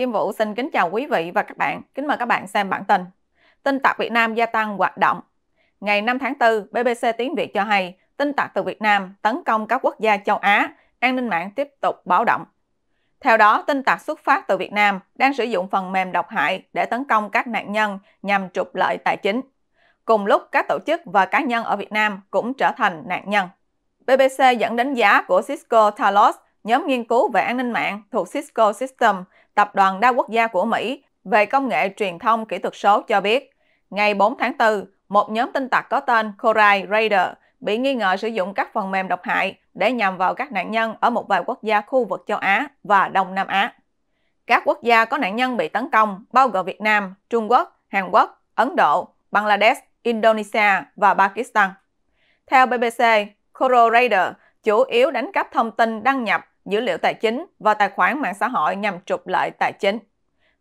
Kim Vũ xin kính chào quý vị và các bạn. Kính mời các bạn xem bản tin. Tin tặc Việt Nam gia tăng hoạt động. Ngày 5 tháng 4, BBC tiếng Việt cho hay tin tặc từ Việt Nam tấn công các quốc gia châu Á, an ninh mạng tiếp tục báo động. Theo đó, tin tặc xuất phát từ Việt Nam đang sử dụng phần mềm độc hại để tấn công các nạn nhân nhằm trục lợi tài chính. Cùng lúc, các tổ chức và cá nhân ở Việt Nam cũng trở thành nạn nhân. BBC dẫn đánh giá của Cisco Talos, nhóm nghiên cứu về an ninh mạng thuộc Cisco System, Tập đoàn đa quốc gia của Mỹ về công nghệ truyền thông kỹ thuật số cho biết, ngày 4 tháng 4, một nhóm tin tặc có tên Korai Raider bị nghi ngờ sử dụng các phần mềm độc hại để nhằm vào các nạn nhân ở một vài quốc gia khu vực châu Á và Đông Nam Á. Các quốc gia có nạn nhân bị tấn công bao gồm Việt Nam, Trung Quốc, Hàn Quốc, Ấn Độ, Bangladesh, Indonesia và Pakistan. Theo BBC, Coral Raider chủ yếu đánh cắp thông tin đăng nhập dữ liệu tài chính và tài khoản mạng xã hội nhằm trục lợi tài chính.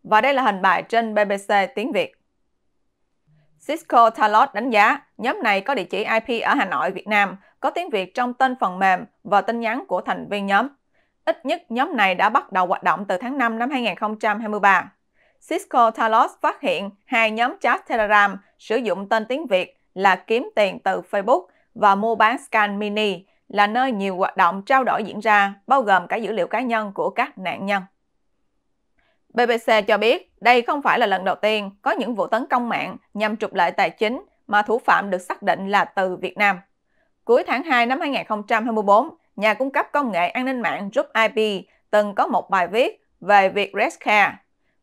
Và đây là hình bài trên BBC tiếng Việt. Cisco Talos đánh giá nhóm này có địa chỉ IP ở Hà Nội, Việt Nam, có tiếng Việt trong tên phần mềm và tin nhắn của thành viên nhóm. Ít nhất nhóm này đã bắt đầu hoạt động từ tháng 5 năm 2023. Cisco Talos phát hiện hai nhóm chat Telegram sử dụng tên tiếng Việt là kiếm tiền từ Facebook và mua bán Scan Mini là nơi nhiều hoạt động trao đổi diễn ra, bao gồm cả dữ liệu cá nhân của các nạn nhân. BBC cho biết đây không phải là lần đầu tiên có những vụ tấn công mạng nhằm trục lợi tài chính mà thủ phạm được xác định là từ Việt Nam. Cuối tháng 2 năm 2024, nhà cung cấp công nghệ an ninh mạng Group IP từng có một bài viết về việc ResCare.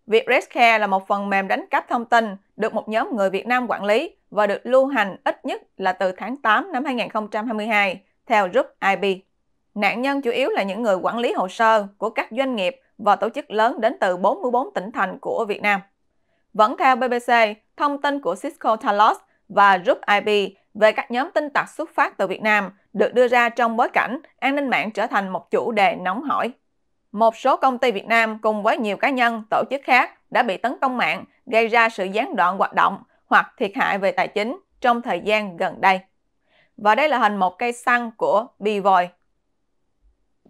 Việc ResCare là một phần mềm đánh cắp thông tin được một nhóm người Việt Nam quản lý và được lưu hành ít nhất là từ tháng 8 năm 2022 theo group IB. Nạn nhân chủ yếu là những người quản lý hồ sơ của các doanh nghiệp và tổ chức lớn đến từ 44 tỉnh thành của Việt Nam. Vẫn theo BBC, thông tin của Cisco Talos và Group IB về các nhóm tin tặc xuất phát từ Việt Nam được đưa ra trong bối cảnh an ninh mạng trở thành một chủ đề nóng hỏi. Một số công ty Việt Nam cùng với nhiều cá nhân, tổ chức khác đã bị tấn công mạng, gây ra sự gián đoạn hoạt động hoặc thiệt hại về tài chính trong thời gian gần đây và đây là hình một cây xăng của Bivoy.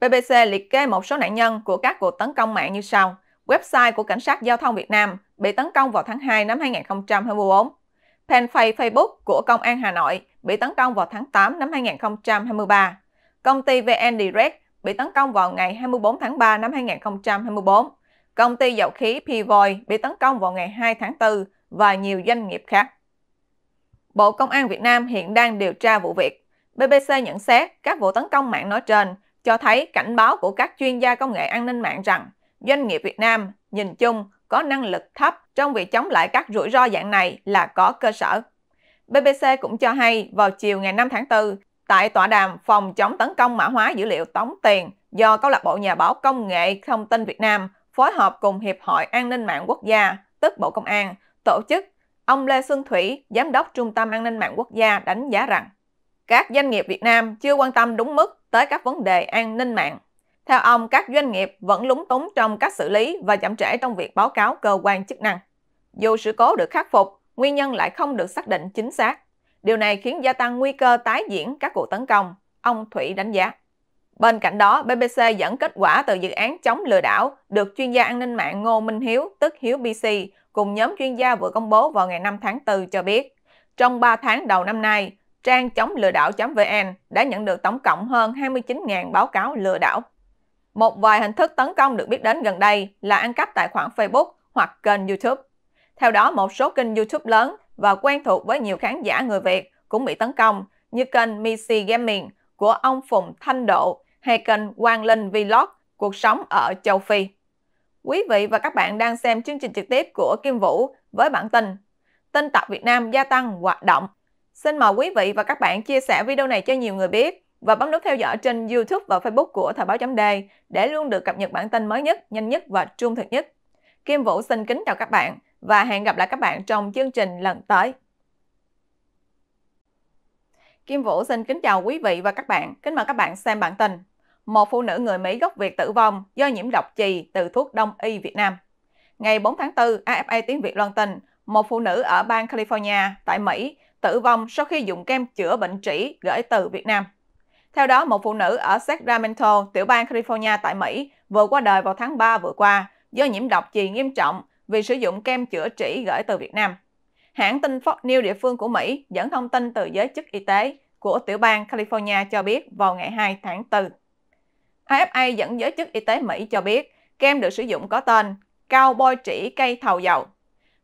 BBC liệt kê một số nạn nhân của các cuộc tấn công mạng như sau. Website của Cảnh sát Giao thông Việt Nam bị tấn công vào tháng 2 năm 2024. Fanpage Facebook của Công an Hà Nội bị tấn công vào tháng 8 năm 2023. Công ty VN Direct bị tấn công vào ngày 24 tháng 3 năm 2024. Công ty dầu khí Pivoy bị tấn công vào ngày 2 tháng 4 và nhiều doanh nghiệp khác. Bộ Công an Việt Nam hiện đang điều tra vụ việc. BBC nhận xét các vụ tấn công mạng nói trên cho thấy cảnh báo của các chuyên gia công nghệ an ninh mạng rằng doanh nghiệp Việt Nam nhìn chung có năng lực thấp trong việc chống lại các rủi ro dạng này là có cơ sở. BBC cũng cho hay vào chiều ngày 5 tháng 4, tại tọa đàm phòng chống tấn công mã hóa dữ liệu tống tiền do câu lạc bộ nhà báo công nghệ thông tin Việt Nam phối hợp cùng Hiệp hội An ninh mạng quốc gia, tức Bộ Công an, tổ chức Ông Lê Xuân Thủy, Giám đốc Trung tâm An ninh mạng quốc gia đánh giá rằng các doanh nghiệp Việt Nam chưa quan tâm đúng mức tới các vấn đề an ninh mạng. Theo ông, các doanh nghiệp vẫn lúng túng trong các xử lý và chậm trễ trong việc báo cáo cơ quan chức năng. Dù sự cố được khắc phục, nguyên nhân lại không được xác định chính xác. Điều này khiến gia tăng nguy cơ tái diễn các cuộc tấn công, ông Thủy đánh giá. Bên cạnh đó, BBC dẫn kết quả từ dự án chống lừa đảo được chuyên gia an ninh mạng Ngô Minh Hiếu, tức Hiếu BC, cùng nhóm chuyên gia vừa công bố vào ngày 5 tháng 4 cho biết, trong 3 tháng đầu năm nay, trang chống lừa đảo.vn đã nhận được tổng cộng hơn 29.000 báo cáo lừa đảo. Một vài hình thức tấn công được biết đến gần đây là ăn cắp tài khoản Facebook hoặc kênh YouTube. Theo đó, một số kênh YouTube lớn và quen thuộc với nhiều khán giả người Việt cũng bị tấn công như kênh mc Gaming của ông Phùng Thanh Độ hay kênh Quang Linh Vlog Cuộc sống ở châu Phi. Quý vị và các bạn đang xem chương trình trực tiếp của Kim Vũ với bản tin Tin tặc Việt Nam gia tăng hoạt động. Xin mời quý vị và các bạn chia sẻ video này cho nhiều người biết và bấm nút theo dõi trên YouTube và Facebook của Thời báo chấm đề để luôn được cập nhật bản tin mới nhất, nhanh nhất và trung thực nhất. Kim Vũ xin kính chào các bạn và hẹn gặp lại các bạn trong chương trình lần tới. Kim Vũ xin kính chào quý vị và các bạn. Kính mời các bạn xem bản tin một phụ nữ người Mỹ gốc Việt tử vong do nhiễm độc trì từ thuốc đông y Việt Nam. Ngày 4 tháng 4, AFA tiếng Việt loan tin, một phụ nữ ở bang California tại Mỹ tử vong sau khi dùng kem chữa bệnh trĩ gửi từ Việt Nam. Theo đó, một phụ nữ ở Sacramento, tiểu bang California tại Mỹ vừa qua đời vào tháng 3 vừa qua do nhiễm độc trì nghiêm trọng vì sử dụng kem chữa trĩ gửi từ Việt Nam. Hãng tin Fox News địa phương của Mỹ dẫn thông tin từ giới chức y tế của tiểu bang California cho biết vào ngày 2 tháng 4. AFA dẫn giới chức y tế Mỹ cho biết kem được sử dụng có tên cao bôi trĩ cây thầu dầu.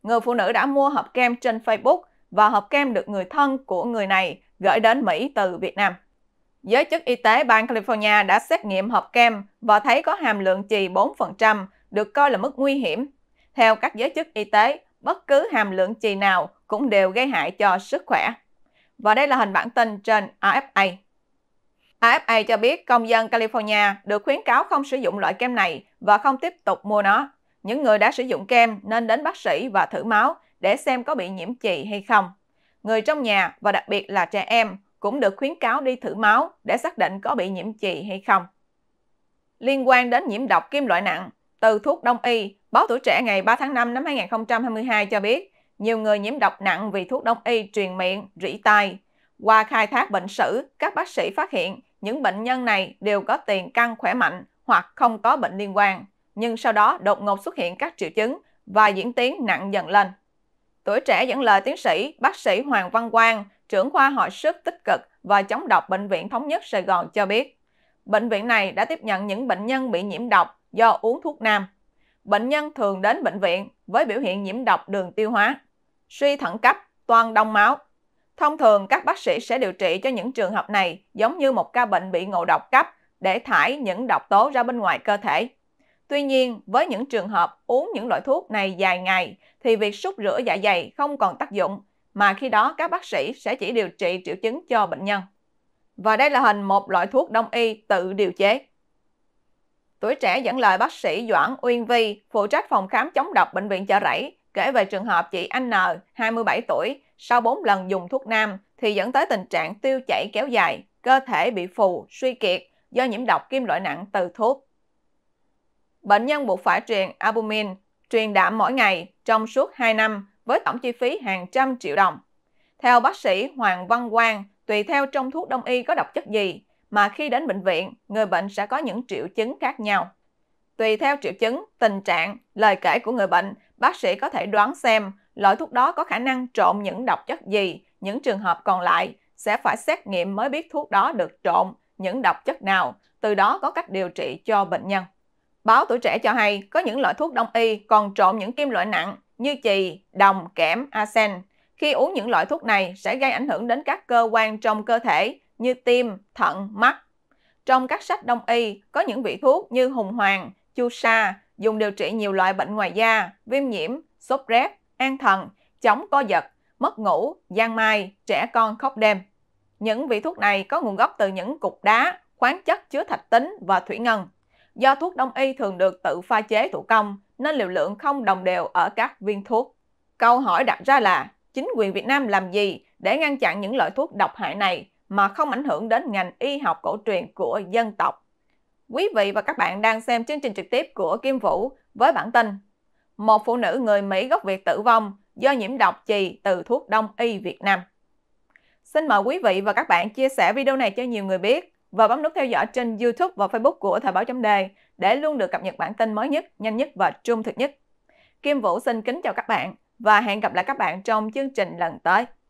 Người phụ nữ đã mua hộp kem trên Facebook và hộp kem được người thân của người này gửi đến Mỹ từ Việt Nam. Giới chức y tế bang California đã xét nghiệm hộp kem và thấy có hàm lượng chì 4%, được coi là mức nguy hiểm. Theo các giới chức y tế, bất cứ hàm lượng chì nào cũng đều gây hại cho sức khỏe. Và đây là hình bản tin trên AFA. AFA cho biết công dân California được khuyến cáo không sử dụng loại kem này và không tiếp tục mua nó. Những người đã sử dụng kem nên đến bác sĩ và thử máu để xem có bị nhiễm trì hay không. Người trong nhà và đặc biệt là trẻ em cũng được khuyến cáo đi thử máu để xác định có bị nhiễm trì hay không. Liên quan đến nhiễm độc kim loại nặng, từ thuốc đông y, báo tuổi trẻ ngày 3 tháng 5 năm 2022 cho biết nhiều người nhiễm độc nặng vì thuốc đông y truyền miệng, rỉ tai. Qua khai thác bệnh sử, các bác sĩ phát hiện những bệnh nhân này đều có tiền căn khỏe mạnh hoặc không có bệnh liên quan, nhưng sau đó đột ngột xuất hiện các triệu chứng và diễn tiến nặng dần lên. Tuổi trẻ dẫn lời tiến sĩ bác sĩ Hoàng Văn Quang, trưởng khoa hồi sức tích cực và chống độc Bệnh viện Thống nhất Sài Gòn cho biết, bệnh viện này đã tiếp nhận những bệnh nhân bị nhiễm độc do uống thuốc nam. Bệnh nhân thường đến bệnh viện với biểu hiện nhiễm độc đường tiêu hóa, suy thận cấp, toàn đông máu, Thông thường các bác sĩ sẽ điều trị cho những trường hợp này giống như một ca bệnh bị ngộ độc cấp để thải những độc tố ra bên ngoài cơ thể. Tuy nhiên, với những trường hợp uống những loại thuốc này dài ngày thì việc súc rửa dạ dày không còn tác dụng, mà khi đó các bác sĩ sẽ chỉ điều trị triệu chứng cho bệnh nhân. Và đây là hình một loại thuốc đông y tự điều chế. Tuổi trẻ dẫn lời bác sĩ Doãn Uyên Vi, phụ trách phòng khám chống độc Bệnh viện Chợ Rẫy, kể về trường hợp chị Anh N, 27 tuổi, sau 4 lần dùng thuốc nam thì dẫn tới tình trạng tiêu chảy kéo dài, cơ thể bị phù, suy kiệt do nhiễm độc kim loại nặng từ thuốc. Bệnh nhân buộc phải truyền albumin, truyền đạm mỗi ngày trong suốt 2 năm với tổng chi phí hàng trăm triệu đồng. Theo bác sĩ Hoàng Văn Quang, tùy theo trong thuốc đông y có độc chất gì mà khi đến bệnh viện, người bệnh sẽ có những triệu chứng khác nhau. Tùy theo triệu chứng, tình trạng, lời kể của người bệnh, bác sĩ có thể đoán xem loại thuốc đó có khả năng trộn những độc chất gì, những trường hợp còn lại sẽ phải xét nghiệm mới biết thuốc đó được trộn những độc chất nào, từ đó có cách điều trị cho bệnh nhân. Báo Tuổi Trẻ cho hay có những loại thuốc đông y còn trộn những kim loại nặng như chì, đồng, kẽm, arsen. Khi uống những loại thuốc này sẽ gây ảnh hưởng đến các cơ quan trong cơ thể như tim, thận, mắt. Trong các sách đông y có những vị thuốc như hùng hoàng, chu sa dùng điều trị nhiều loại bệnh ngoài da, viêm nhiễm, sốt rét, an thần, chống co giật, mất ngủ, giang mai, trẻ con khóc đêm. Những vị thuốc này có nguồn gốc từ những cục đá, khoáng chất chứa thạch tính và thủy ngân. Do thuốc đông y thường được tự pha chế thủ công, nên liều lượng không đồng đều ở các viên thuốc. Câu hỏi đặt ra là, chính quyền Việt Nam làm gì để ngăn chặn những loại thuốc độc hại này mà không ảnh hưởng đến ngành y học cổ truyền của dân tộc? Quý vị và các bạn đang xem chương trình trực tiếp của Kim Vũ với bản tin một phụ nữ người Mỹ gốc Việt tử vong do nhiễm độc chì từ thuốc đông y Việt Nam. Xin mời quý vị và các bạn chia sẻ video này cho nhiều người biết và bấm nút theo dõi trên YouTube và Facebook của Thời báo chấm đề để luôn được cập nhật bản tin mới nhất, nhanh nhất và trung thực nhất. Kim Vũ xin kính chào các bạn và hẹn gặp lại các bạn trong chương trình lần tới.